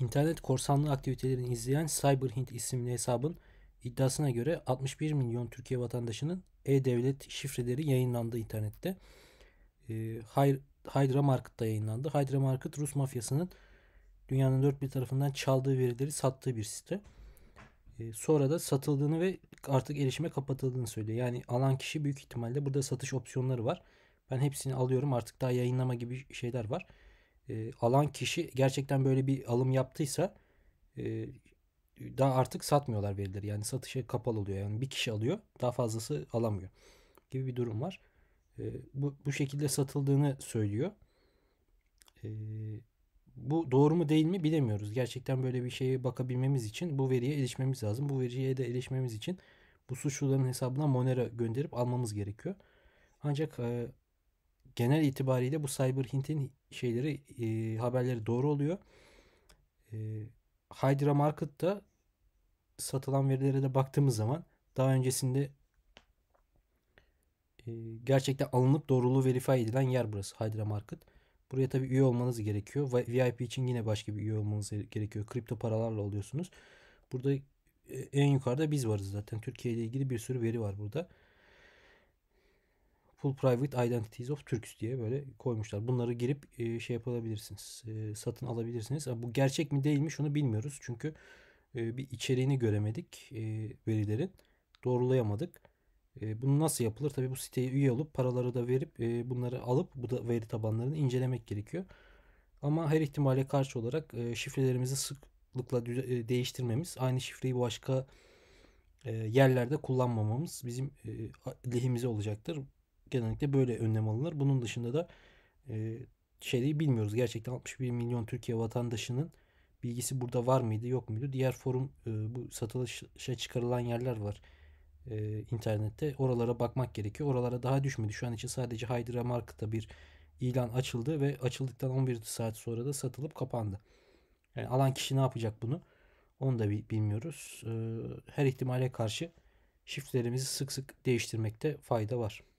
İnternet korsanlığı aktivitelerini izleyen CyberHint isimli hesabın iddiasına göre 61 milyon Türkiye vatandaşının e-devlet şifreleri yayınlandı internette. E, ee, Hydra Market'ta yayınlandı. Hydra Market Rus mafyasının dünyanın dört bir tarafından çaldığı verileri sattığı bir site. E, sonra da satıldığını ve artık erişime kapatıldığını söylüyor. Yani alan kişi büyük ihtimalle burada satış opsiyonları var. Ben hepsini alıyorum artık daha yayınlama gibi şeyler var e, alan kişi gerçekten böyle bir alım yaptıysa e, daha artık satmıyorlar verileri. Yani satışa kapalı oluyor. Yani bir kişi alıyor daha fazlası alamıyor gibi bir durum var. E, bu, bu şekilde satıldığını söylüyor. E, bu doğru mu değil mi bilemiyoruz. Gerçekten böyle bir şeye bakabilmemiz için bu veriye erişmemiz lazım. Bu veriye de erişmemiz için bu suçluların hesabına Monero gönderip almamız gerekiyor. Ancak e, genel itibariyle bu Cyber Hint'in şeyleri e, haberleri doğru oluyor. E, Hydra Market'ta satılan verilere de baktığımız zaman daha öncesinde e, gerçekten alınıp doğruluğu verify edilen yer burası Hydra Market. Buraya tabi üye olmanız gerekiyor. VIP için yine başka bir üye olmanız gerekiyor. Kripto paralarla oluyorsunuz. Burada e, en yukarıda biz varız zaten. Türkiye ile ilgili bir sürü veri var burada. Full Private Identities of Turks diye böyle koymuşlar. Bunları girip e, şey yapabilirsiniz. E, satın alabilirsiniz. Ama bu gerçek mi değil mi şunu bilmiyoruz. Çünkü e, bir içeriğini göremedik e, verilerin. Doğrulayamadık. E, bunu nasıl yapılır? Tabii bu siteye üye olup paraları da verip e, bunları alıp bu da veri tabanlarını incelemek gerekiyor. Ama her ihtimale karşı olarak e, şifrelerimizi sıklıkla e, değiştirmemiz, aynı şifreyi başka e, yerlerde kullanmamamız bizim e, lehimize olacaktır genellikle böyle önlem alınır. Bunun dışında da e, şeyi bilmiyoruz. Gerçekten 61 milyon Türkiye vatandaşının bilgisi burada var mıydı yok muydu? Diğer forum e, bu satılışa çıkarılan yerler var e, internette. Oralara bakmak gerekiyor. Oralara daha düşmedi. Şu an için sadece Haydra Market'ta bir ilan açıldı ve açıldıktan 11 saat sonra da satılıp kapandı. Yani alan kişi ne yapacak bunu? Onu da bilmiyoruz. Her ihtimale karşı şifrelerimizi sık sık değiştirmekte fayda var.